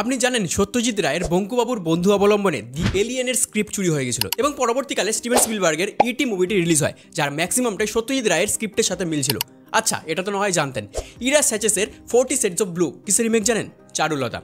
আপনি জানেন সত্যজিৎ রায়ের বঙ্কুবাবুর বন্ধু অবলম্বনে দি এলিয়েনের স্ক্রিপ্ট চুরি হয়ে গেছিল এবং পরবর্তীকালে স্টিভেন স্পিলবার্গের ইটি মুভিটি রিলিজ হয় যার ম্যাক্সিমামটাই সত্যজিৎ রায়ের স্ক্রিপ্টের সাথে মিলছিল আচ্ছা এটা তো নয় জানতেন ইরা স্যাচেসের ফোর্টি সেটস অফ ব্লু কিসের রিমেক জানেন Charulata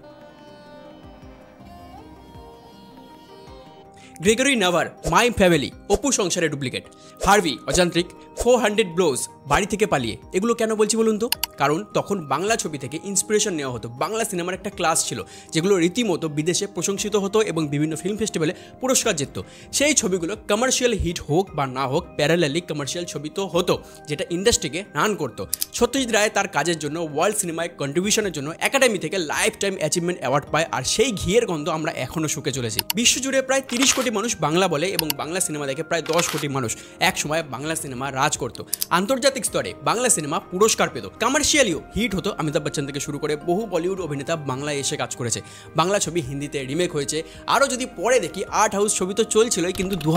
Gregory Nava my family Apu সংসারের duplicate Herbie Ajantrik four hundred blows বাড়ি থেকে পালিয়ে এগুলো কেন বলছি বলুন তো কারণ তখন বাংলা ছবি থেকে ইন্সপিরেশন নেওয়া হতো বাংলা সিনেমার একটা ক্লাস ছিল যেগুলো রীতিমতো বিদেশে প্রশংসিত হতো এবং বিভিন্ন ফিল্ম ফেস্টিভ্যালে পুরস্কার জিততো সেই ছবিগুলো কমার্শিয়াল হিট হোক বা না হোক প্যারালালি কমার্শিয়াল ছবি তো হতো যেটা ইন্ডাস্ট্রিকে রান করতো সত্যজিৎ রায় তার কাজের জন্য ওয়ার্ল্ড সিনেমায় কন্ট্রিবিউশনের জন্য একাডেমি থেকে লাইফ টাইম অ্যাচিভমেন্ট অ্যাওয়ার্ড পায় আর সেই ঘিয়ের গন্ধ আমরা এখনও শুকে চলেছি বিশ্বজুড়ে প্রায় তিরিশ কোটি মানুষ বাংলা বলে এবং বাংলা সিনেমা দেখে প্রায় দশ কোটি মানুষ একসময় বাংলা সিনেমা রাজ করতো আন্তর্জাতিক আন্তর্জাতিক স্তরে বাংলা সিনেমা পুরস্কার পেত কমার্শিয়ালিও হিট হতো অমিতাভ বচ্চন থেকে শুরু করে বহু বলিউড অভিনেতা বাংলায় এসে কাজ করেছে বাংলা ছবি হিন্দিতে রিমেক হয়েছে আরও যদি পরে দেখি আর্ট হাউস ছবি তো চলছিলই কিন্তু দু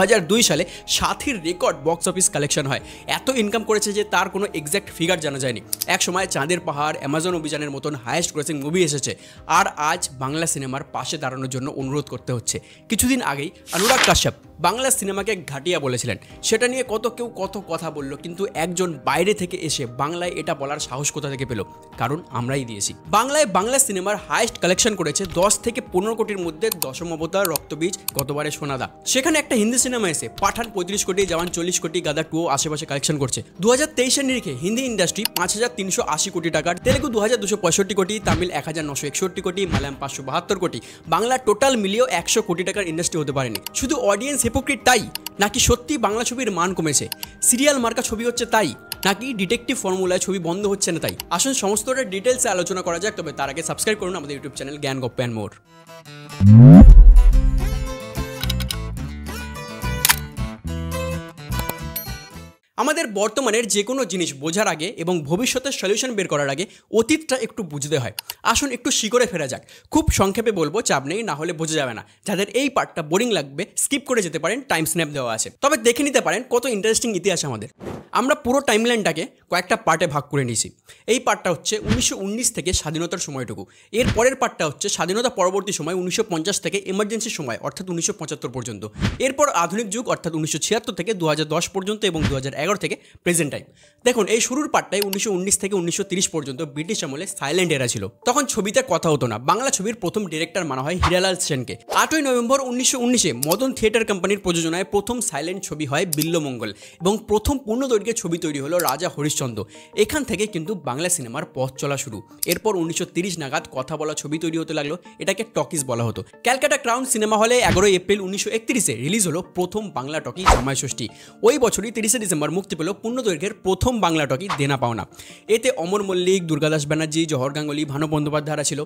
সালে সাথীর রেকর্ড বক্স অফিস কালেকশন হয় এত ইনকাম করেছে যে তার কোনো এক্স্যাক্ট ফিগার জানা যায়নি এক সময় চাঁদের পাহাড় অ্যামাজন অভিযানের মতন হায়েস্ট গ্রসিং মুভি এসেছে আর আজ বাংলা সিনেমার পাশে দাঁড়ানোর জন্য অনুরোধ করতে হচ্ছে কিছুদিন আগেই অনুরাগ কাশ্যপ বাংলা সিনেমাকে ঘাটিয়া বলেছিলেন সেটা নিয়ে কত কেউ কত কথা বলল কিন্তু একজন বাইরে থেকে এসে বাংলায় এটা বলার সাহস কোথা থেকে পেল কারণ আমরাই দিয়েছি বাংলায় বাংলা সিনেমার হাইস্ট কালেকশন করেছে দশ থেকে পনেরো কোটির মধ্যে দশম অবতার রক্তবীজ গতবারে সোনাদা সেখানে একটা হিন্দি সিনেমা এসে পাঠান পঁয়ত্রিশ কোটি জওয়ান চল্লিশ কোটি গাদা টু আশেপাশে কালেকশন করছে দু হাজার তেইশের নিরিখে হিন্দি ইন্ডাস্ট্রি পাঁচ হাজার তিনশো আশি কোটি টাকার তেলেগু দু হাজার দুশো পঁয়ষট্টি কোটি তামিল এক হাজার নশো একষট্টি কোটি মালায়াম পাঁচশো বাহাত্তর কোটি বাংলা টোটাল মিলিয়েও একশো কোটি টাকার ইন্ডাস্ট্রি হতে পারেনি শুধু অডিয়েন্স হিপোক্রিট তাই নাকি সত্যি বাংলা ছবির মান কমেছে সিরিয়াল মার্কা ছবি হচ্ছে তাই নাকি ডিটেকটিভ ফর্মুলায় ছবি বন্ধ হচ্ছে না তাই আসুন সমস্তটা ডিটেলসে আলোচনা করা যাক তবে তার আগে সাবস্ক্রাইব করুন আমাদের ইউটিউব চ্যানেল জ্ঞান গপ্প মোর আমাদের বর্তমানের যে কোনো জিনিস বোঝার আগে এবং ভবিষ্যতের সলিউশন বের করার আগে অতীতটা একটু বুঝতে হয় আসুন একটু শিকড়ে ফেরা যাক খুব সংক্ষেপে বলবো চাপ নেই না হলে বোঝা যাবে না যাদের এই পার্টটা বোরিং লাগবে স্কিপ করে যেতে পারেন টাইম স্ন্যাপ দেওয়া আছে তবে দেখে নিতে পারেন কত ইন্টারেস্টিং ইতিহাস আমাদের আমরা পুরো টাইমলাইনটাকে কয়েকটা পার্টে ভাগ করে নিয়েছি এই পার্টটা হচ্ছে উনিশশো থেকে স্বাধীনতার সময়টুকু এর পরের পার্টটা হচ্ছে স্বাধীনতা পরবর্তী সময় উনিশশো থেকে এমার্জেন্সি সময় অর্থাৎ উনিশশো পর্যন্ত এরপর আধুনিক যুগ অর্থাৎ উনিশশো থেকে দু পর্যন্ত এবং দু এগারো থেকে প্রেজেন্ট টাইম দেখুন এই শুরুর পার্টটাই উনিশশো থেকে উনিশশো পর্যন্ত ব্রিটিশ আমলে সাইলেন্ট এরা ছিল তখন ছবিতে কথা হতো না বাংলা ছবির প্রথম ডিরেক্টর মানা হয় হিরালাল সেনকে আটই নভেম্বর উনিশশো মদন থিয়েটার কোম্পানির প্রযোজনায় প্রথম সাইলেন্ট ছবি হয় বিল্লমঙ্গল এবং প্রথম পূর্ণদৈর্ঘ্যের ছবি তৈরি হলো রাজা হরিশ্চন্দ্র এখান থেকে কিন্তু বাংলা সিনেমার পথ চলা শুরু এরপর উনিশশো নাগাদ কথা বলা ছবি তৈরি হতে লাগলো এটাকে টকিস বলা হতো ক্যালকাটা ক্রাউন সিনেমা হলে এগারোই এপ্রিল উনিশশো রিলিজ হলো প্রথম বাংলা টকি জামাই ষষ্ঠী ওই বছরই তিরিশে ডিসেম্বর মুক্তি পেল পূর্ণদৈর্ঘ্যের প্রথম বাংলা টকি দেনা পাওনা এতে অমর মল্লিক দুর্গাদাস ব্যানার্জি জহর গাঙ্গুলি ভানু বন্দ্যোপাধ্যায়রা ছিল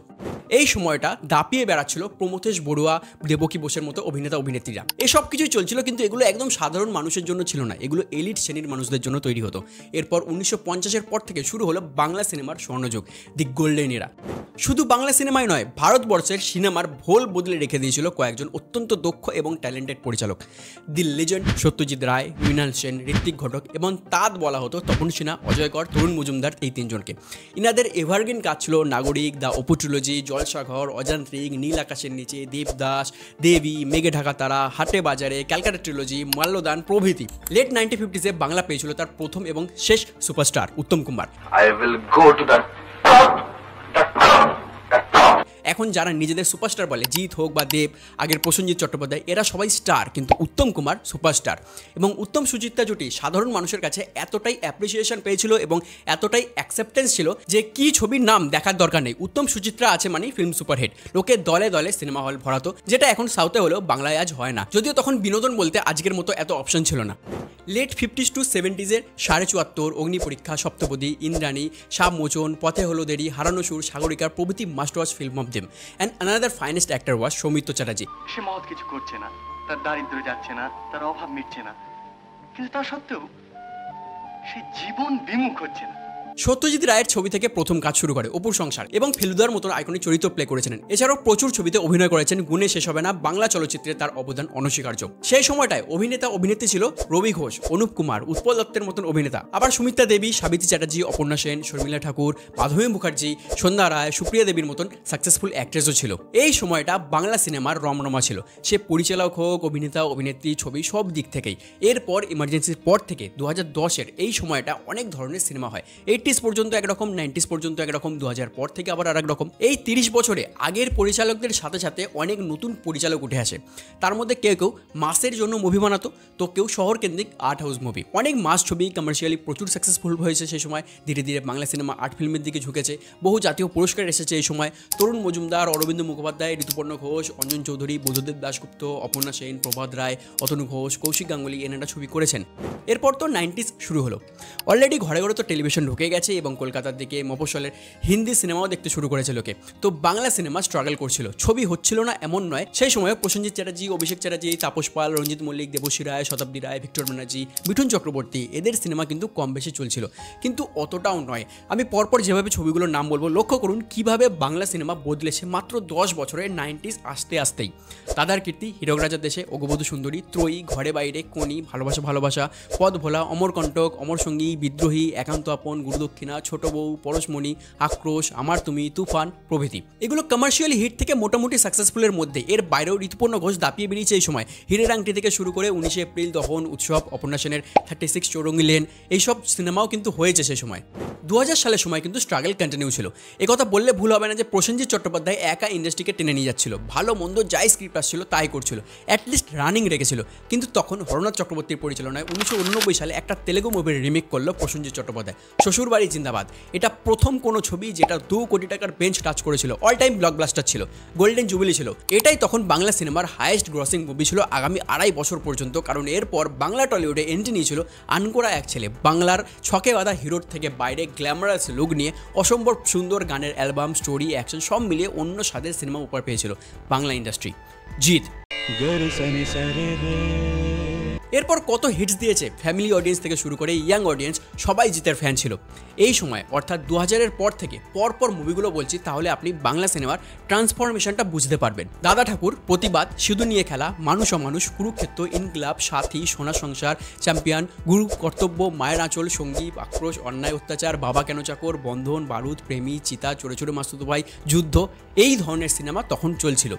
এই সময়টা দাপিয়ে বেড়াচ্ছিল প্রমথেশ বড়ুয়া দেবকী বোসের মতো অভিনেতা অভিনেত্রীরা এসব কিছুই চলছিল কিন্তু এগুলো একদম সাধারণ মানুষের জন্য ছিল না এগুলো এলিট শ্রেণীর মানুষদের জন্য তৈরি হতো এরপর উনিশশো পঞ্চাশের পর থেকে শুরু হলো বাংলা সিনেমার স্বর্ণযুগ দি গোল্ডেন এরা শুধু বাংলা সিনেমায় নয় ভারতবর্ষের সিনেমার ভোল বদলে রেখে দিয়েছিল কয়েকজন অত্যন্ত দক্ষ এবং ট্যালেন্টেড পরিচালক দি লেজেন্ড সত্যজিৎ রায় মৃণাল সেন ঋত্বিক ঘটক ঘটক এবং তাঁত বলা হতো তপন সিনহা অজয় কর তরুণ মজুমদার এই তিনজনকে ইনাদের এভারগ্রিন কাজ ছিল নাগরিক দ্য অপুট্রোলজি জলসাঘর অজান্ত্রিক নীল আকাশের নিচে দেবদাস দেবী মেঘে ঢাকা তারা হাটে বাজারে ক্যালকাটা ট্রিলজি মাল্যদান প্রভৃতি লেট নাইনটিন ফিফটিসে বাংলা পেয়েছিল তার প্রথম এবং শেষ superstar Uttam Kumar I will go to the top the top the top এখন যারা নিজেদের সুপারস্টার বলে জিৎ হোক বা দেব আগের প্রসেনজিৎ চট্টোপাধ্যায় এরা সবাই স্টার কিন্তু উত্তম কুমার সুপারস্টার এবং উত্তম সুচিত্রা জুটি সাধারণ মানুষের কাছে এতটাই অ্যাপ্রিসিয়েশন পেয়েছিল এবং এতটাই অ্যাকসেপ্টেন্স ছিল যে কি ছবির নাম দেখার দরকার নেই উত্তম সুচিত্রা আছে মানে ফিল্ম সুপারহিট লোকে দলে দলে সিনেমা হল ভরাতো যেটা এখন সাউথে হলেও বাংলায় আজ হয় না যদিও তখন বিনোদন বলতে আজকের মতো এত অপশন ছিল না লেট ফিফটিস টু সেভেন্টিজের সাড়ে চুয়াত্তর অগ্নি পরীক্ষা সপ্তপদী ইন্দ্রাণী শাবমোচন পথে হলো দেরি হারানো সুর সাগরিকার প্রভৃতি master watch film of them and another finest actor was Soumitra Chatterjee সে মত কিছু করছে না তার দারিদ্র যাচ্ছে না তার অভাব মিটছে না কিন্তু তা সত্ত্বেও সে জীবন বিমুখ হচ্ছে না সত্যজিৎ রায়ের ছবি থেকে প্রথম কাজ শুরু করে অপুর সংসার এবং ফেলুদার মতন আইকনিক চরিত্র প্লে করেছিলেন এছাড়াও প্রচুর ছবিতে অভিনয় করেছেন গুণে শেষ হবে না বাংলা চলচ্চিত্রে তার অবদান অনস্বীকার্য সেই সময়টায় অভিনেতা অভিনেত্রী ছিল রবি ঘোষ অনুপ কুমার উৎপল দত্তের মতন অভিনেতা আবার সুমিত্রা দেবী সাবিত্রী চ্যাটার্জি অপর্ণা সেন শর্মিলা ঠাকুর মাধবী মুখার্জি সন্ধ্যা রায় সুপ্রিয়া দেবীর মতন সাকসেসফুল অ্যাক্ট্রেসও ছিল এই সময়টা বাংলা সিনেমার রমরমা ছিল সে পরিচালক হোক অভিনেতা অভিনেত্রী ছবি সব দিক থেকেই এরপর ইমার্জেন্সির পর থেকে দু হাজার এই সময়টা অনেক ধরনের সিনেমা হয় এই এইটিস পর্যন্ত একরকম নাইনটিস পর্যন্ত একরকম দু হাজার পর থেকে আবার আর রকম এই তিরিশ বছরে আগের পরিচালকদের সাথে সাথে অনেক নতুন পরিচালক উঠে আসে তার মধ্যে কেউ কেউ মাসের জন্য মুভি বানাতো তো কেউ শহর কেন্দ্রিক আর্ট হাউস মুভি অনেক মাস ছবি কমার্শিয়ালি প্রচুর সাকসেসফুল হয়েছে সেই সময় ধীরে ধীরে বাংলা সিনেমা আর্ট ফিল্মের দিকে ঝুঁকেছে বহু জাতীয় পুরস্কার এসেছে এই সময় তরুণ মজুমদার অরবিন্দ মুখোপাধ্যায় ঋতুপর্ণ ঘোষ অঞ্জন চৌধুরী বুধদেব দাশগুপ্ত অপর্ণা সেন প্রভাত রায় অতনু ঘোষ কৌশিক গাঙ্গুলি এনারা ছবি করেছেন এরপর তো নাইনটিস শুরু হলো অলরেডি ঘরে ঘরে তো টেলিভিশন ঢুকে গেছে এবং কলকাতার দিকে মফসলের হিন্দি সিনেমাও দেখতে শুরু করেছে লোকে তো বাংলা সিনেমা স্ট্রাগল করছিল ছবি হচ্ছিল না এমন নয় সেই সময় প্রসেনজিৎ চ্যাটার্জি অভিষেক চ্যাটার্জি তাপস পাল রঞ্জিত মল্লিক দেবশ্রী রায় শতাব্দী রায় ভিক্টর ব্যানার্জি মিঠুন চক্রবর্তী এদের সিনেমা কিন্তু কম বেশি চলছিল কিন্তু অতটাও নয় আমি পরপর যেভাবে ছবিগুলোর নাম বলবো লক্ষ্য করুন কিভাবে বাংলা সিনেমা বদলেছে মাত্র দশ বছরের নাইনটিস আসতে আসতেই দাদার কীর্তি হিরক রাজার দেশে অগবধু সুন্দরী ত্রয়ী ঘরে বাইরে কোনি ভালোবাসা ভালোবাসা পদ ভোলা কণ্টক অমর সঙ্গী বিদ্রোহী একান্ত আপন গুরুদ দক্ষিণা ছোট বউ পরশমণি আক্রোশ আমার তুমি তুফান প্রভৃতি এগুলো কমার্শিয়ালি হিট থেকে মোটামুটি সাকসেসফুলের মধ্যে এর বাইরেও ঋতুপূর্ণ ঘোষ দাপিয়ে বেরিয়েছে এই সময় হিরের আংটি থেকে শুরু করে উনিশে April Dahan Utsab Aparna thirty six Chowringhee lane এইসব সিনেমাও কিন্তু হয়েছে সেই সময় দু সালের সময় কিন্তু স্ট্রাগল কন্টিনিউ ছিল কথা বললে ভুল হবে না যে প্রসেনজিৎ চট্টোপাধ্যায় একা ইন্ডাস্ট্রিকে টেনে নিয়ে যাচ্ছিল ভালো মন্দ যাই স্ক্রিপ্ট আসছিল তাই করছিল অ্যাটলিস্ট রানিং রেখেছিল কিন্তু তখন হরনাথ চক্রবর্তীর পরিচালনায় উনিশশো সালে একটা তেলেগু মুভির রিমেক করলো প্রসেনজিৎ চট্টোপাধ্যায় শ্বশুর বাড়ি জিন্দাবাদ এটা প্রথম কোনো ছবি যেটা দু কোটি টাকার বেঞ্চ টাচ করেছিল অল টাইম ব্লকবাস্টার ছিল গোল্ডেন জুবিলি ছিল এটাই তখন বাংলা সিনেমার হায়েস্ট গ্রসিং মুভি ছিল আগামী আড়াই বছর পর্যন্ত কারণ এরপর বাংলা টলিউডে এন্ট্রি নিয়েছিল আনকোরা এক ছেলে বাংলার ছকে বাঁধা হিরোর থেকে বাইরে গ্ল্যামারাস লুক নিয়ে অসম্ভব সুন্দর গানের অ্যালবাম স্টোরি অ্যাকশন সব মিলিয়ে অন্য স্বাদের সিনেমা উপহার পেয়েছিল বাংলা ইন্ডাস্ট্রি জিত এরপর কত হিটস দিয়েছে ফ্যামিলি অডিয়েন্স থেকে শুরু করে ইয়াং অডিয়েন্স সবাই জিতের ফ্যান ছিল এই সময় অর্থাৎ দু হাজারের পর থেকে পরপর মুভিগুলো বলছি তাহলে আপনি বাংলা সিনেমার ট্রান্সফরমেশনটা বুঝতে পারবেন দাদা ঠাকুর প্রতিবাদ সিধু নিয়ে খেলা মানুষ অমানুষ কুরুক্ষেত্র ইনকলাব সাথী সোনা সংসার চ্যাম্পিয়ন গুরু কর্তব্য মায়ের আঁচল সঙ্গী আক্রোশ অন্যায় অত্যাচার বাবা কেন চাকর বন্ধন বারুদ প্রেমী চিতা চোরে চোরে মাস্তুত ভাই যুদ্ধ এই ধরনের সিনেমা তখন চলছিল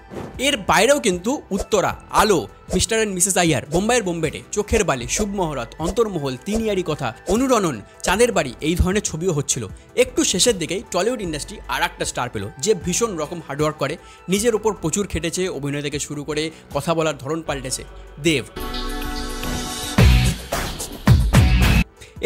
এর বাইরেও কিন্তু উত্তরা আলো মিস্টার অ্যান্ড মিসেস আইয়ার বোম্বাইয়ের বোম্বেটে চোখের বালি শুভমহরত অন্তর্মহল তিনিয়ারি কথা অনুরণন চাঁদের বাড়ি এই ধরনের ছবিও হচ্ছিল একটু শেষের দিকেই টলিউড ইন্ডাস্ট্রি আর একটা স্টার পেল যে ভীষণ রকম হার্ডওয়ার্ক করে নিজের ওপর প্রচুর খেটেছে অভিনয় থেকে শুরু করে কথা বলার ধরন পাল্টেছে দেব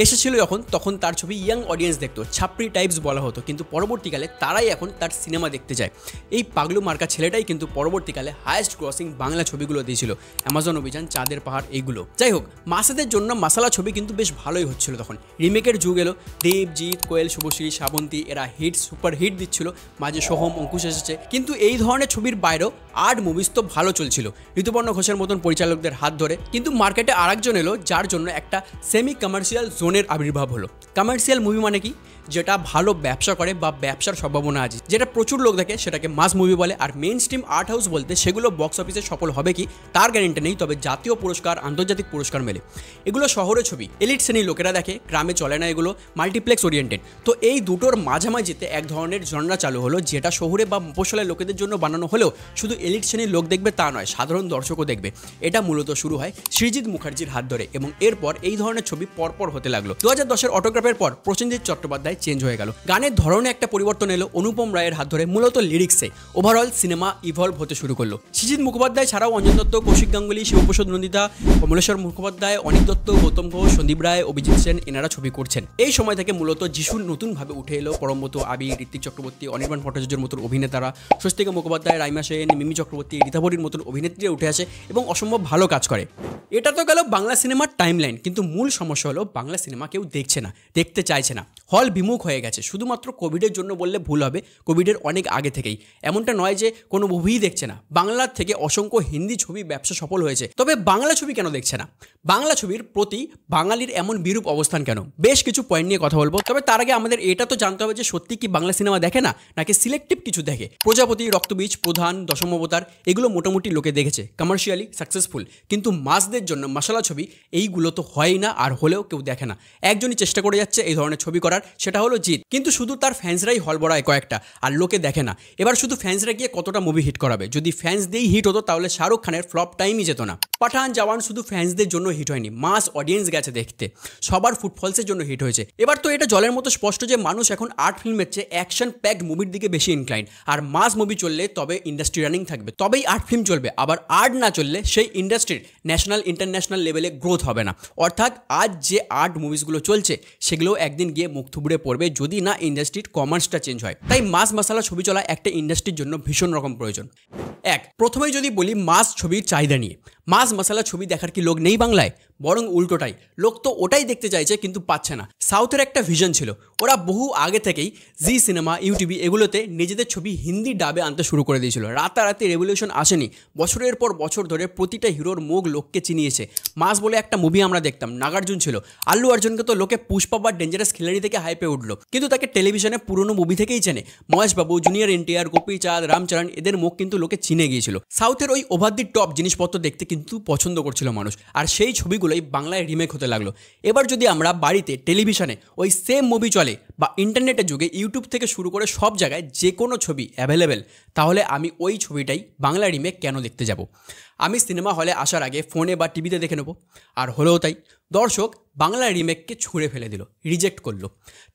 এসেছিল যখন তখন তার ছবি ইয়াং অডিয়েন্স দেখতো ছাপড়ি টাইপস বলা হতো কিন্তু পরবর্তীকালে তারাই এখন তার সিনেমা দেখতে যায় এই পাগলু মার্কা ছেলেটাই কিন্তু পরবর্তীকালে হায়েস্ট ক্রসিং বাংলা ছবিগুলো দিয়েছিল অ্যামাজন অভিযান চাঁদের পাহাড় এইগুলো যাই হোক মাসেদের জন্য মাসালা ছবি কিন্তু বেশ ভালোই হচ্ছিল তখন রিমেকের যুগ এলো দেবজিৎ কোয়েল শুভশ্রী শাবন্তী এরা হিট সুপার হিট দিচ্ছিল মাঝে সোহম অঙ্কুশ এসেছে কিন্তু এই ধরনের ছবির বাইরেও আর্ট মুভিস তো ভালো চলছিল ঋতুপর্ণ ঘোষের মতন পরিচালকদের হাত ধরে কিন্তু মার্কেটে আরেকজন এলো যার জন্য একটা সেমি কমার্শিয়াল জোনের আবির্ভাব হলো কমার্শিয়াল মুভি মানে কি যেটা ভালো ব্যবসা করে বা ব্যবসার সম্ভাবনা আছে যেটা প্রচুর লোক দেখে সেটাকে মাস মুভি বলে আর মেন স্ট্রিম আর্ট হাউস বলতে সেগুলো বক্স অফিসে সফল হবে কি তার গ্যারেন্টি নেই তবে জাতীয় পুরস্কার আন্তর্জাতিক পুরস্কার মেলে এগুলো শহরে ছবি এলিট শ্রেণীর লোকেরা দেখে গ্রামে চলে না এগুলো মাল্টিপ্লেক্স ওরিয়েন্টেড তো এই দুটোর মাঝামাঝিতে এক ধরনের জনরা চালু হলো যেটা শহরে বা মফসলের লোকেদের জন্য বানানো হলেও শুধু এলিট শ্রেণীর লোক দেখবে তা নয় সাধারণ দর্শকও দেখবে এটা মূলত শুরু হয় সৃজিৎ মুখার্জির হাত ধরে এবং এরপর এই ধরনের ছবি পরপর হতে বাড়তে লাগলো দু হাজার দশের অটোগ্রাফের পর প্রসেনজিৎ চট্টোপাধ্যায় চেঞ্জ হয়ে গেল গানের ধরনে একটা পরিবর্তন এলো অনুপম রায়ের হাত ধরে মূলত লিরিক্সে ওভারঅল সিনেমা ইভলভ হতে শুরু করলো সিজিৎ মুখোপাধ্যায় ছাড়াও অঞ্জন দত্ত কৌশিক গাঙ্গুলি শিবপ্রসাদ নন্দিতা কমলেশ্বর মুখোপাধ্যায় অনিক দত্ত গৌতম ঘোষ সন্দীপ রায় অভিজিৎ সেন এনারা ছবি করছেন এই সময় থেকে মূলত যিশু নতুনভাবে উঠে এলো পরমবত আবি ঋত্বিক চক্রবর্তী অনির্বাণ ভট্টাচার্যের মতন অভিনেতারা স্বস্তিকা মুখোপাধ্যায় রাইমা সেন মিমি চক্রবর্তী রীতাভরির মতন অভিনেত্রীরা উঠে আসে এবং অসম্ভব ভালো কাজ করে এটা তো গেল বাংলা সিনেমার টাইমলাইন কিন্তু মূল সমস্যা হলো বাংলা সিনেমা কেউ দেখছে না দেখতে চাইছে না হল বিমুখ হয়ে গেছে শুধুমাত্র কোভিডের জন্য বললে ভুল হবে কোভিডের অনেক আগে থেকেই এমনটা নয় যে কোনো মুভিই দেখছে না বাংলার থেকে অসংখ্য হিন্দি ছবি ব্যবসা সফল হয়েছে তবে বাংলা ছবি কেন দেখছে না বাংলা ছবির প্রতি বাঙালির এমন বিরূপ অবস্থান কেন বেশ কিছু পয়েন্ট নিয়ে কথা বলবো তবে তার আগে আমাদের এটা তো জানতে হবে যে সত্যি কি বাংলা সিনেমা দেখে না নাকি সিলেক্টিভ কিছু দেখে প্রজাপতি রক্তবীজ প্রধান দশম অবতার এগুলো মোটামুটি লোকে দেখেছে কমার্শিয়ালি সাকসেসফুল কিন্তু মাসদের জন্য মশালা ছবি এইগুলো তো হয় না আর হলেও কেউ দেখে না একজনই চেষ্টা করে যাচ্ছে এই ধরনের ছবি করার বলার সেটা হলো জিত কিন্তু শুধু তার ফ্যান্সরাই হল বড়ায় কয়েকটা আর লোকে দেখে না এবার শুধু ফ্যান্সরা গিয়ে কতটা মুভি হিট করাবে যদি ফ্যান্স দিয়েই হিট হতো তাহলে শাহরুখ খানের ফ্লপ টাইমই যেত না পাঠান জওয়ান শুধু ফ্যান্সদের জন্য হিট হয়নি মাস অডিয়েন্স গেছে দেখতে সবার ফুটফলসের জন্য হিট হয়েছে এবার তো এটা জলের মতো স্পষ্ট যে মানুষ এখন আর্ট ফিল্মের চেয়ে অ্যাকশন প্যাকড মুভির দিকে বেশি ইনক্লাইন আর মাস মুভি চললে তবে ইন্ডাস্ট্রি রানিং থাকবে তবেই আর্ট ফিল্ম চলবে আবার আর্ট না চললে সেই ইন্ডাস্ট্রির ন্যাশনাল ইন্টারন্যাশনাল লেভেলে গ্রোথ হবে না অর্থাৎ আজ যে আর্ট মুভিসগুলো চলছে সেগুলো একদিন গিয়ে মুখ থুবড়ে পড়বে যদি না ইন্ডাস্ট্রির কমার্সটা চেঞ্জ হয় তাই মাছ মশালা ছবি চলা একটা ইন্ডাস্ট্রির জন্য ভীষণ রকম প্রয়োজন এক প্রথমেই যদি বলি মাছ ছবির চাহিদা নিয়ে মাছ মশালা ছবি দেখার কি লোক নেই বাংলায় বরং উল্টোটাই লোক তো ওটাই দেখতে চাইছে কিন্তু পাচ্ছে না সাউথের একটা ভিশন ছিল ওরা বহু আগে থেকেই জি সিনেমা ইউটিভি এগুলোতে নিজেদের ছবি হিন্দি ডাবে আনতে শুরু করে দিয়েছিল রাতারাতি রেভলিউশন আসেনি বছরের পর বছর ধরে প্রতিটা হিরোর মুখ লোককে চিনিয়েছে মাস বলে একটা মুভি আমরা দেখতাম নাগার্জুন ছিল আল্লু অর্জুনকে তো লোকে পুষ্পা বা ডেঞ্জারাস খেলাড়ি থেকে হাইপে উঠলো কিন্তু তাকে টেলিভিশনে পুরনো মুভি থেকেই চেনে মহেশবাবু জুনিয়র এনটিআর গোপী চাঁদ রামচরণ এদের মুখ কিন্তু লোকে চিনে গিয়েছিল সাউথের ওই ওভার দি টপ জিনিসপত্র দেখতে কিন্তু কিন্তু পছন্দ করছিল মানুষ আর সেই ছবিগুলোই বাংলায় রিমেক হতে লাগলো এবার যদি আমরা বাড়িতে টেলিভিশনে ওই সেম মুভি চলে বা ইন্টারনেটের যুগে ইউটিউব থেকে শুরু করে সব জায়গায় যে কোনো ছবি অ্যাভেলেবেল তাহলে আমি ওই ছবিটাই বাংলা রিমেক কেন দেখতে যাব আমি সিনেমা হলে আসার আগে ফোনে বা টিভিতে দেখে নেবো আর হলেও তাই দর্শক বাংলা রিমেককে ছুঁড়ে ফেলে দিল রিজেক্ট করলো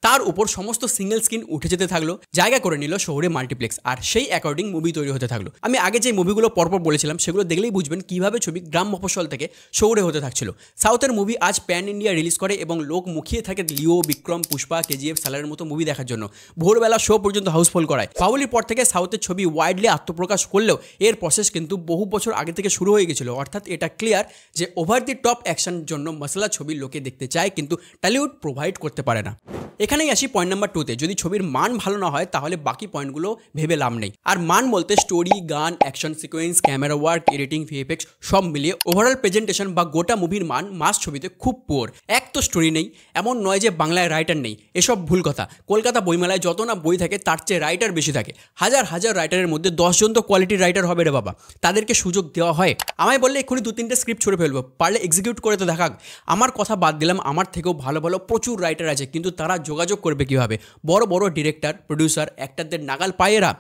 তার উপর সমস্ত সিঙ্গেল স্ক্রিন উঠে যেতে থাকলো জায়গা করে নিল শহরে মাল্টিপ্লেক্স আর সেই অ্যাকর্ডিং মুভি তৈরি হতে থাকলো আমি আগে যে মুভিগুলো পরপর বলেছিলাম সেগুলো দেখলেই বুঝবেন কিভাবে ছবি গ্রাম মফসল থেকে শহরে হতে থাকছিল সাউথের মুভি আজ প্যান ইন্ডিয়া রিলিজ করে এবং লোক মুখিয়ে থাকে লিও বিক্রম পুষ্পা কেজিএফ স্যালারের মতো মুভি দেখার জন্য ভোরবেলা শো পর্যন্ত হাউসফুল করায় বাউলির পর থেকে সাউথের ছবি ওয়াইডলি আত্মপ্রকাশ করলেও এর প্রসেস কিন্তু বহু বছর আগে থেকে শুরু হয়ে গেছিলো অর্থাৎ এটা ক্লিয়ার যে ওভার দি টপ অ্যাকশন জন্য মশলা ছবি লোকে দেখতে চায় কিন্তু টলিউড প্রোভাইড করতে পারে না এখানেই আসি পয়েন্ট নাম্বার টুতে যদি ছবির মান ভালো না হয় তাহলে বাকি পয়েন্টগুলো ভেবে লাভ নেই আর মান বলতে স্টোরি গান action sequence camera work editing VFX সব মিলিয়ে ওভারঅল প্রেজেন্টেশন বা গোটা মুভির মান মাস ছবিতে খুব পুয়ার এক তো স্টোরি নেই এমন নয় যে বাংলায় রাইটার নেই এসব ভুল কথা কলকাতা বইমেলায় যত না বই থাকে তার চেয়ে রাইটার বেশি থাকে হাজার হাজার রাইটারের মধ্যে দশজন তো কোয়ালিটি রাইটার হবে রে বাবা তাদেরকে সুযোগ দেওয়া হয় হয় আমায় বললে এক্ষুনি দু তিনটে স্ক্রিপ্ট ছুড়ে ফেলবো পারলে এক্সিকিউট করে তো দেখাক আমার কথা বাদ দিলাম আমার থেকেও ভালো ভালো প্রচুর রাইটার আছে কিন্তু তারা যোগাযোগ করবে কীভাবে বড় বড় ডিরেক্টর প্রডিউসার অ্যাক্টারদের নাগাল পায়েরা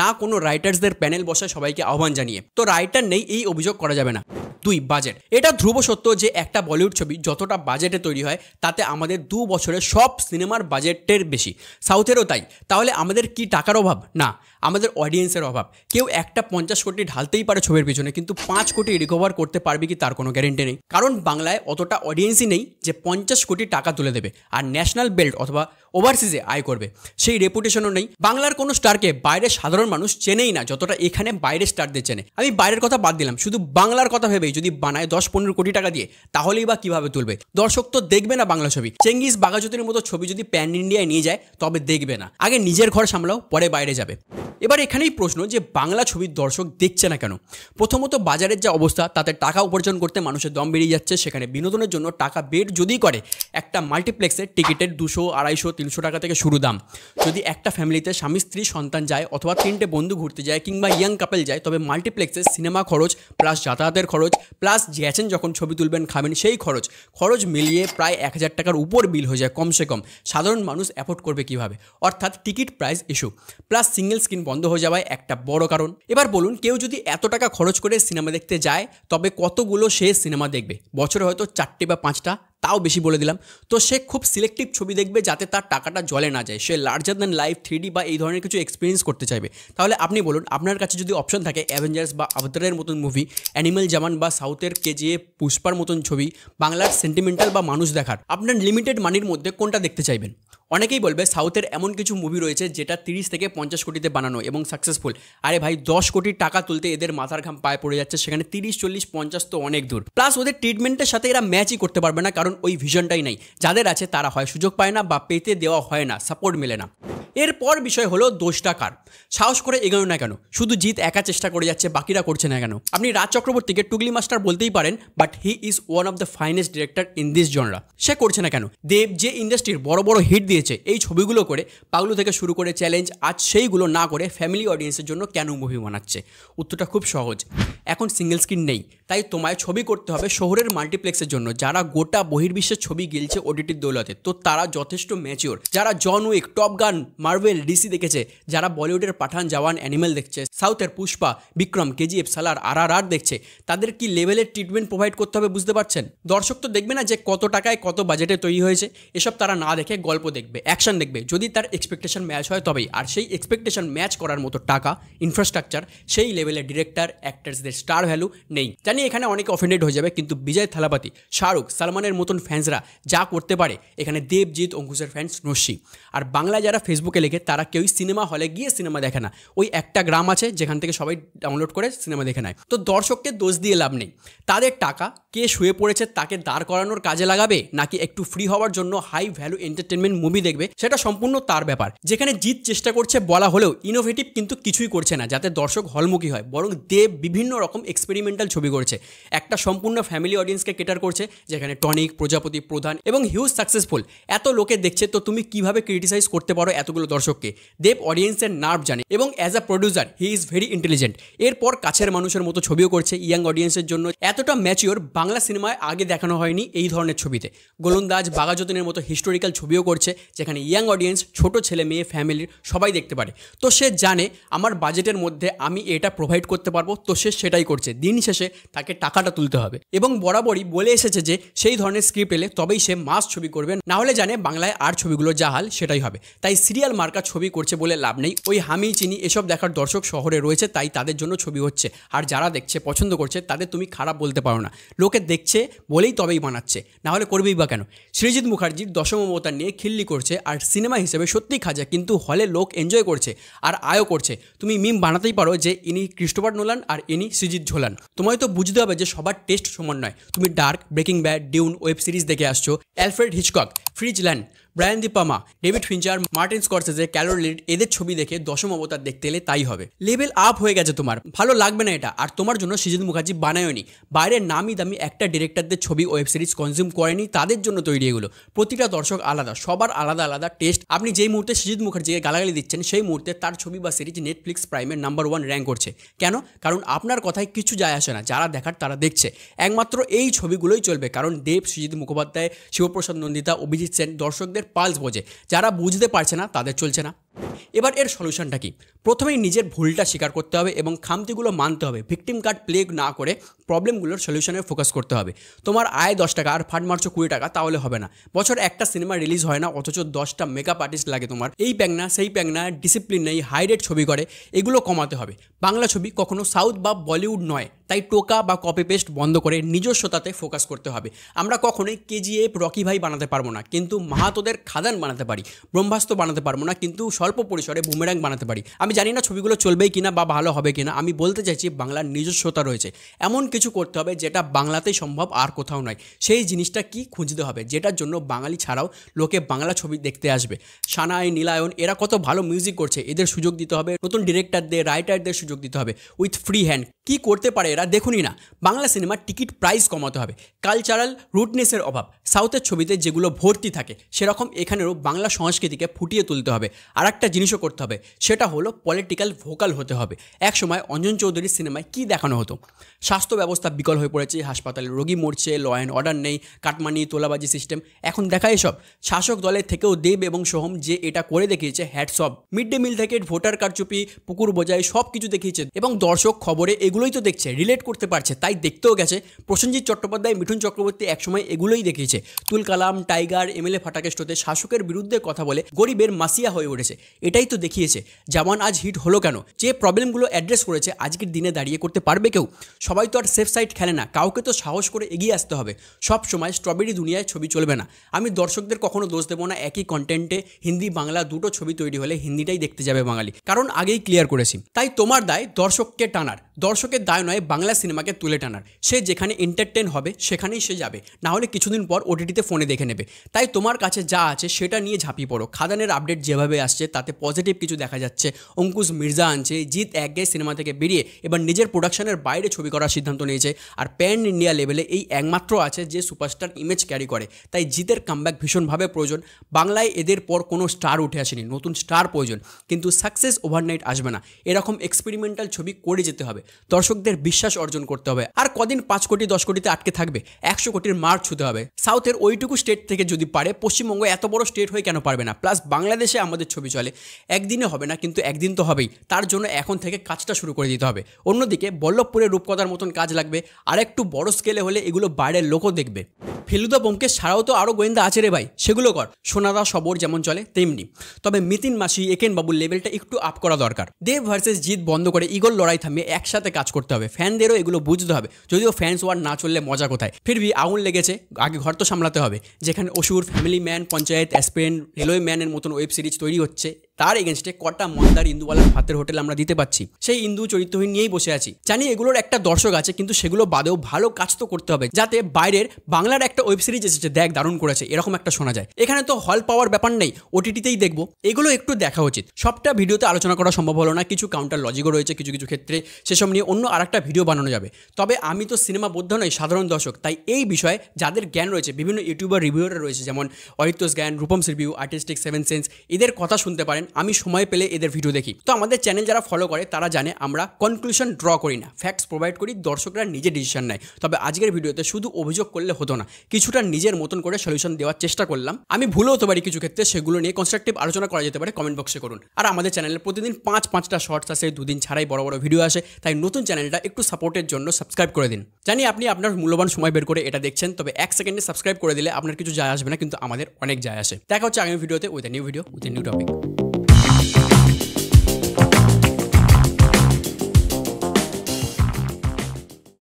না কোনো রাইটার্সদের প্যানেল বসায় সবাইকে আহ্বান জানিয়ে তো রাইটার নেই এই অভিযোগ করা যাবে না দুই বাজেট এটা ধ্রুব সত্য যে একটা বলিউড ছবি যতটা বাজেটে তৈরি হয় তাতে আমাদের দু বছরে সব সিনেমার বাজেটের বেশি সাউথেরও তাই তাহলে আমাদের কি টাকার অভাব না আমাদের অডিয়েন্সের অভাব কেউ একটা পঞ্চাশ কোটি ঢালতেই পারে ছবির পিছনে কিন্তু পাঁচ কোটি রিকভার করতে পারবে কি তার কোনো গ্যারেন্টি নেই কারণ বাংলায় অতটা অডিয়েন্সই নেই যে পঞ্চাশ কোটি টাকা তুলে দেবে আর ন্যাশনাল বেল্ট অথবা ওভারসিজে আয় করবে সেই রেপুটেশনও নেই বাংলার কোনো স্টারকে বাইরের সাধারণ মানুষ চেনেই না যতটা এখানে বাইরের স্টারদের চেনে আমি বাইরের কথা বাদ দিলাম শুধু বাংলার কথা ভেবেই যদি বানায় দশ পনেরো কোটি টাকা দিয়ে তাহলেই বা কীভাবে তুলবে দর্শক তো দেখবে না বাংলা ছবি চেঙ্গিস বাঘাজতির মতো ছবি যদি প্যান ইন্ডিয়ায় নিয়ে যায় তবে দেখবে না আগে নিজের ঘর সামলাও পরে বাইরে যাবে এবার এখানেই প্রশ্ন যে বাংলা ছবির দর্শক দেখছে না কেন প্রথমত বাজারের যা অবস্থা তাতে টাকা উপার্জন করতে মানুষের দম বেরিয়ে যাচ্ছে সেখানে বিনোদনের জন্য টাকা বের যদি করে একটা মাল্টিপ্লেক্সের টিকিটের দুশো আড়াইশো তিনশো টাকা থেকে শুরু দাম যদি একটা ফ্যামিলিতে স্বামী স্ত্রী সন্তান যায় অথবা তিনটে বন্ধু ঘুরতে যায় কিংবা ইয়াং কাপেল যায় তবে মাল্টিপ্লেক্সে সিনেমা খরচ প্লাস যাতায়াতের খরচ প্লাস গেছেন যখন ছবি তুলবেন খাবেন সেই খরচ খরচ মিলিয়ে প্রায় এক হাজার টাকার উপর বিল হয়ে যায় কমসে কম সাধারণ মানুষ অ্যাফোর্ড করবে কিভাবে অর্থাৎ ticket price issue plus single screen screen বন্ধ হয়ে যাওয়ায় একটা বড় কারণ এবার বলুন কেউ যদি এত টাকা খরচ করে সিনেমা দেখতে যায় তবে কতগুলো সে সিনেমা দেখবে বছরে হয়তো চারটে বা পাঁচটা তাও বেশি বলে দিলাম তো সে খুব সিলেক্টিভ ছবি দেখবে যাতে তার টাকাটা জলে না যায় সে লার্জার দ্যান লাইফ থ্রি বা এই ধরনের কিছু এক্সপিরিয়েন্স করতে চাইবে তাহলে আপনি বলুন আপনার কাছে যদি অপশন থাকে অ্যাভেঞ্জার্স বা আবদারের মতন মুভি অ্যানিমেল জামান বা সাউথের কেজিএ পুষ্পার মতন ছবি বাংলার সেন্টিমেন্টাল বা মানুষ দেখার আপনার লিমিটেড মানির মধ্যে কোনটা দেখতে চাইবেন অনেকেই বলবে সাউথের এমন কিছু মুভি রয়েছে যেটা তিরিশ থেকে পঞ্চাশ কোটিতে বানানো এবং সাকসেসফুল আরে ভাই দশ কোটি টাকা তুলতে এদের মাথার ঘাম পায়ে পড়ে যাচ্ছে সেখানে তিরিশ চল্লিশ পঞ্চাশ তো অনেক দূর প্লাস ওদের ট্রিটমেন্টের সাথে এরা ম্যাচই করতে পারবে না কারণ ওই ভিশনটাই নাই যাদের আছে তারা হয় সুযোগ পায় না বা পেতে দেওয়া হয় না সাপোর্ট মেলে না এরপর বিষয় হলো দোষটা কার সাহস করে এগোনো না কেন শুধু জিত একা চেষ্টা করে যাচ্ছে বাকিরা করছে না কেন আপনি রাজ চক্রবর্তীকে টুগলি মাস্টার বলতেই পারেন but he is one of the finest director in this genre সে করছে না কেন দেব যে ইন্ডাস্ট্রির বড় বড় হিট দিয়ে দিয়েছে এই ছবিগুলো করে পাগলু থেকে শুরু করে চ্যালেঞ্জ আজ সেইগুলো না করে ফ্যামিলি অডিয়েন্সের জন্য কেন মুভি বানাচ্ছে উত্তরটা খুব সহজ এখন সিঙ্গেল স্ক্রিন নেই তাই তোমায় ছবি করতে হবে শহরের মাল্টিপ্লেক্সের জন্য যারা গোটা বহির্বিশ্বের ছবি গিলছে ওডিটির দৌলতে তো তারা যথেষ্ট ম্যাচিওর যারা John Wick Top Gun Marvel DC দেখেছে যারা বলিউডের পাঠান জওয়ান অ্যানিমেল দেখছে সাউথের পুষ্পা বিক্রম কেজিএফ সালার আর আর আর দেখছে তাদের কি লেভেলের ট্রিটমেন্ট প্রোভাইড করতে হবে বুঝতে পারছেন দর্শক তো দেখবে না যে কত টাকায় কত বাজেটে তৈরি হয়েছে এসব তারা না দেখে গল্প দেখবে দেখবে অ্যাকশান দেখবে যদি তার এক্সপেকটেশন ম্যাচ হয় তবেই আর সেই এক্সপেকটেশন ম্যাচ করার মতো টাকা ইনফ্রাস্ট্রাকচার সেই লেভেলে ডিরেক্টর অ্যাক্টার্সদের স্টার ভ্যালু নেই জানি এখানে অনেকে অফেন্ডেড হয়ে যাবে কিন্তু বিজয় থালাপাতি শাহরুখ সালমানের মতন ফ্যান্সরা যা করতে পারে এখানে দেবজিৎ অঙ্কুশের ফ্যান্স নস্যি আর বাংলায় যারা ফেসবুকে লেখে তারা কেউই সিনেমা হলে গিয়ে সিনেমা দেখে না ওই একটা গ্রাম আছে যেখান থেকে সবাই ডাউনলোড করে সিনেমা দেখে নেয় তো দর্শককে দোষ দিয়ে লাভ নেই তাদের টাকা কে শুয়ে পড়েছে তাকে দাঁড় করানোর কাজে লাগাবে নাকি একটু ফ্রি হওয়ার জন্য হাই ভ্যালু এন্টারটেনমেন্ট মুভি ছবি দেখবে সেটা সম্পূর্ণ তার ব্যাপার যেখানে জিত চেষ্টা করছে বলা হলেও ইনোভেটিভ কিন্তু কিছুই করছে না যাতে দর্শক হলমুখী হয় বরং দেব বিভিন্ন রকম এক্সপেরিমেন্টাল ছবি করছে একটা সম্পূর্ণ ফ্যামিলি অডিয়েন্সকে কেটার করছে যেখানে টনিক প্রজাপতি প্রধান এবং হিউজ সাকসেসফুল এত লোকে দেখছে তো তুমি কিভাবে ক্রিটিসাইজ করতে পারো এতগুলো দর্শককে দেব অডিয়েন্সের নার্ভ জানে এবং as a producer he is very intelligent এরপর কাছের মানুষের মতো ছবিও করছে ইয়াং অডিয়েন্সের জন্য এতটা ম্যাচিওর বাংলা সিনেমায় আগে দেখানো হয়নি এই ধরনের ছবিতে গোলন্দাজ বাগাযতনের মতো হিস্টোরিক্যাল ছবিও করছে যেখানে ইয়াং অডিয়েন্স ছোট ছেলে মেয়ে ফ্যামিলির সবাই দেখতে পারে তো সে জানে আমার বাজেটের মধ্যে আমি এটা প্রোভাইড করতে পারবো তো সে সেটাই করছে দিন শেষে তাকে টাকাটা তুলতে হবে এবং বরাবরই বলে এসেছে যে সেই ধরনের স্ক্রিপ্ট এলে তবেই সে মাস ছবি করবে না হলে জানে বাংলায় আর ছবিগুলো যা হাল সেটাই হবে তাই সিরিয়াল মার্কা ছবি করছে বলে লাভ নেই ওই হামি চিনি এসব দেখার দর্শক শহরে রয়েছে তাই তাদের জন্য ছবি হচ্ছে আর যারা দেখছে পছন্দ করছে তাদের তুমি খারাপ বলতে পারো না লোকে দেখছে বলেই তবেই বানাচ্ছে না হলে করবেই বা কেন সৃজিৎ মুখার্জির দশম অবতার নিয়ে খিল্লি করছে আর সিনেমা হিসেবে সত্যি খাজা কিন্তু হলে লোক এনজয় করছে আর আয়ও করছে তুমি মিম বানাতেই পারো যে ইনি ক্রিস্টোফার নোলান আর ইনি সুজিত ঝোলান তোমায় তো বুঝতে হবে যে সবার টেস্ট সমান নয় তুমি Dark Breaking Bad Dune web series দেখে আসছো Alfred Hitchcock Fritz Lang Brian De Palma Palma David Fincher Martin Scorsese ক্যালোর লিড এদের ছবি দেখে দশম অবতার দেখতে এলে তাই হবে লেভেল আপ হয়ে গেছে তোমার ভালো লাগবে না এটা আর তোমার জন্য সিজিত মুখার্জি বানায়নি বাইরের নামি দামি একটা ডিরেক্টরদের ছবি ওয়েব সিরিজ কনজিউম করেনি তাদের জন্য তৈরি এগুলো প্রতিটা দর্শক আলাদা সবার আলাদা আলাদা টেস্ট আপনি যেই মুহূর্তে সিজিত মুখার্জিকে গালাগালি দিচ্ছেন সেই মুহূর্তে তার ছবি বা সিরিজ নেটফ্লিক্স প্রাইমের নাম্বার ওয়ান র্যাঙ্ক করছে কেন কারণ আপনার কথায় কিছু যায় আসে না যারা দেখার তারা দেখছে একমাত্র এই ছবিগুলোই চলবে কারণ দেব সৃজিত মুখোপাধ্যায় শিব শিবপ্রসাদ নন্দিতা অভিজিৎ সেন দর্শকদের পালস বোঝে যারা বুঝতে পারছে না তাদের চলছে না এবার এর সলিউশনটা কি প্রথমেই নিজের ভুলটা স্বীকার করতে হবে এবং খামতিগুলো মানতে হবে ভিকটিম কার্ড প্লে না করে প্রবলেমগুলোর সলিউশনে ফোকাস করতে হবে তোমার আয় দশ টাকা আর ফান্ড মারছো কুড়ি টাকা তাহলে হবে না বছর একটা সিনেমা রিলিজ হয় না অথচ দশটা মেকআপ আর্টিস্ট লাগে তোমার এই প্যাংনা সেই প্যাংনা ডিসিপ্লিন নেই হাই রেট ছবি করে এগুলো কমাতে হবে বাংলা ছবি কখনো সাউথ বা বলিউড নয় তাই টোকা বা কপি পেস্ট বন্ধ করে নিজস্বতাতে ফোকাস করতে হবে আমরা কখনোই কেজিএফ রকি ভাই বানাতে পারবো না কিন্তু মাহাতোদের খাদান বানাতে পারি ব্রহ্মাস্ত্র বানাতে পারবো না কিন্তু স্বল্প পরিসরে বুমেরাং বানাতে পারি আমি জানি না ছবিগুলো চলবেই কিনা বা ভালো হবে কিনা আমি বলতে চাইছি বাংলার নিজস্বতা রয়েছে এমন কিছু করতে হবে যেটা বাংলাতেই সম্ভব আর কোথাও নয় সেই জিনিসটা কি খুঁজতে হবে যেটার জন্য বাঙালি ছাড়াও লোকে বাংলা ছবি দেখতে আসবে সানাই নীলায়ন এরা কত ভালো মিউজিক করছে এদের সুযোগ দিতে হবে নতুন ডিরেক্টরদের রাইটারদের সুযোগ দিতে হবে উইথ ফ্রি হ্যান্ড কি করতে পারে এরা দেখুনই না বাংলা সিনেমার টিকিট প্রাইস কমাতে হবে কালচারাল রুটনেসের অভাব সাউথের ছবিতে যেগুলো ভর্তি থাকে সেরকম এখানেরও বাংলা সংস্কৃতিকে ফুটিয়ে তুলতে হবে আর একটা জিনিসও করতে হবে সেটা হলো পলিটিক্যাল ভোকাল হতে হবে একসময় অঞ্জন চৌধুরীর সিনেমায় কি দেখানো হতো স্বাস্থ্য ব্যবস্থা বিকল হয়ে পড়েছে হাসপাতালে রোগী মরছে ল অ্যান্ড অর্ডার নেই কাটমানি তোলাবাজি সিস্টেম এখন দেখা এসব শাসক দলের থেকেও দেব এবং সোহম যে এটা করে দেখিয়েছে হ্যাটসব মিড ডে মিল থেকে ভোটার কারচুপি পুকুর বোঝাই সব কিছু দেখিয়েছে এবং দর্শক খবরে এগুলো এগুলোই তো দেখছে রিলেট করতে পারছে তাই দেখতেও গেছে প্রসেনজিৎ চট্টোপাধ্যায় মিঠুন চক্রবর্তী একসময় এগুলোই দেখিয়েছে তুল কালাম টাইগার এমএলএ ফাটাকেষ্টতে শাসকের বিরুদ্ধে কথা বলে গরিবের মাসিয়া হয়ে উঠেছে এটাই তো দেখিয়েছে জামান আজ হিট হলো কেন যে প্রবলেমগুলো অ্যাড্রেস করেছে আজকের দিনে দাঁড়িয়ে করতে পারবে কেউ সবাই তো আর সেফ সাইড খেলে না কাউকে তো সাহস করে এগিয়ে আসতে হবে সব সময় স্ট্রবেরি দুনিয়ায় ছবি চলবে না আমি দর্শকদের কখনো দোষ দেবো না একই কন্টেন্টে হিন্দি বাংলা দুটো ছবি তৈরি হলে হিন্দিটাই দেখতে যাবে বাঙালি কারণ আগেই ক্লিয়ার করেছি তাই তোমার দায় দর্শককে টানার দর্শক দর্শকের দায় নয় বাংলা সিনেমাকে তুলে টানার সে যেখানে এন্টারটেন হবে সেখানেই সে যাবে না হলে কিছুদিন পর ওটিটিতে ফোনে দেখে নেবে তাই তোমার কাছে যা আছে সেটা নিয়ে ঝাঁপিয়ে পড়ো খাদানের আপডেট যেভাবে আসছে তাতে পজিটিভ কিছু দেখা যাচ্ছে অঙ্কুশ মির্জা আনছে জিৎ একগে সিনেমা থেকে বেরিয়ে এবার নিজের প্রোডাকশনের বাইরে ছবি করার সিদ্ধান্ত নিয়েছে আর প্যান ইন্ডিয়া লেভেলে এই একমাত্র আছে যে সুপারস্টার ইমেজ ক্যারি করে তাই জিতের কামব্যাক ভীষণভাবে প্রয়োজন বাংলায় এদের পর কোনো স্টার উঠে আসেনি নতুন স্টার প্রয়োজন কিন্তু সাকসেস ওভারনাইট আসবে না এরকম এক্সপেরিমেন্টাল ছবি করে যেতে হবে দর্শকদের বিশ্বাস অর্জন করতে হবে আর কদিন পাঁচ কোটি দশ কোটিতে আটকে থাকবে একশো কোটির মার্ক ছুতে হবে সাউথের ওইটুকু স্টেট থেকে যদি পারে পশ্চিমবঙ্গ এত বড় স্টেট হয়ে কেন পারবে না প্লাস বাংলাদেশে আমাদের ছবি চলে একদিনে হবে না কিন্তু একদিন তো হবেই তার জন্য এখন থেকে কাজটা শুরু করে দিতে হবে অন্যদিকে বল্লভপুরে রূপকথার মতন কাজ লাগবে আর একটু বড় স্কেলে হলে এগুলো বাইরের লোকও দেখবে ফেলুদা বোমকেশ ছাড়াও তো আরও গোয়েন্দা আছে রে ভাই সেগুলো কর সোনাদা সবর যেমন চলে তেমনি তবে মিতিন মাসি একেন বাবুর লেভেলটা একটু আপ করা দরকার দেব ভার্সেস জিত বন্ধ করে ইগল লড়াই থামিয়ে একসাথে কাজ করতে হবে ফ্যানদেরও এগুলো বুঝতে হবে যদিও ফ্যান্স ওয়ার না চললে মজা কোথায় ফিরবি আগুন লেগেছে আগে ঘর তো সামলাতে হবে যেখানে Asur family man Panchayat aspirants railway ম্যানের মতন ওয়েব সিরিজ তৈরি হচ্ছে তার এগেনস্টে কটা মন্দার ইন্দুওয়ালার ভাতের হোটেল আমরা দিতে পারছি সেই ইন্দু চরিত্রহীন নিয়েই বসে আছি জানি এগুলোর একটা দর্শক আছে কিন্তু সেগুলো বাদেও ভালো কাজ তো করতে হবে যাতে বাইরের বাংলার একটা ওয়েব সিরিজ এসেছে দেখ দারুণ করেছে এরকম একটা শোনা যায় এখানে তো হল পাওয়ার ব্যাপার নেই ওটিটিতেই দেখবো এগুলো একটু দেখা উচিত সবটা ভিডিওতে আলোচনা করা সম্ভব হলো না কিছু কাউন্টার লজিকও রয়েছে কিছু কিছু ক্ষেত্রে সেসব নিয়ে অন্য আর একটা ভিডিও বানানো যাবে তবে আমি তো সিনেমা বোদ্ধ নয় সাধারণ দর্শক তাই এই বিষয়ে যাদের জ্ঞান রয়েছে বিভিন্ন ইউটিউবার রিভিউরা রয়েছে যেমন অরিত্য জ্ঞান Rupam review artistic seven sense এদের কথা শুনতে পারেন আমি সময় পেলে এদের ভিডিও দেখি তো আমাদের চ্যানেল যারা ফলো করে তারা জানে আমরা কনক্লুশন ড্র করি না ফ্যাক্টস প্রোভাইড করি দর্শকরা নিজে ডিসিশন নেয় তবে আজকের ভিডিওতে শুধু অভিযোগ করলে হতো না কিছুটা নিজের মতন করে সলিউশন দেওয়ার চেষ্টা করলাম আমি ভুলেও হতে পারি কিছু ক্ষেত্রে সেগুলো নিয়ে কনস্ট্রাকটিভ আলোচনা করা যেতে পারে কমেন্ট বক্সে করুন আর আমাদের চ্যানেলে প্রতিদিন পাঁচ পাঁচটা শর্টস আসে দুদিন ছাড়াই বড় বড় ভিডিও আসে তাই নতুন চ্যানেলটা একটু সাপোর্টের জন্য সাবস্ক্রাইব করে দিন জানি আপনি আপনার মূল্যবান সময় বের করে এটা দেখছেন তবে এক সেকেন্ডে সাবস্ক্রাইব করে দিলে আপনার কিছু যায় আসবে না কিন্তু আমাদের অনেক যায় আসে দেখা হচ্ছে আগামী ভিডিওতে with new video with new topic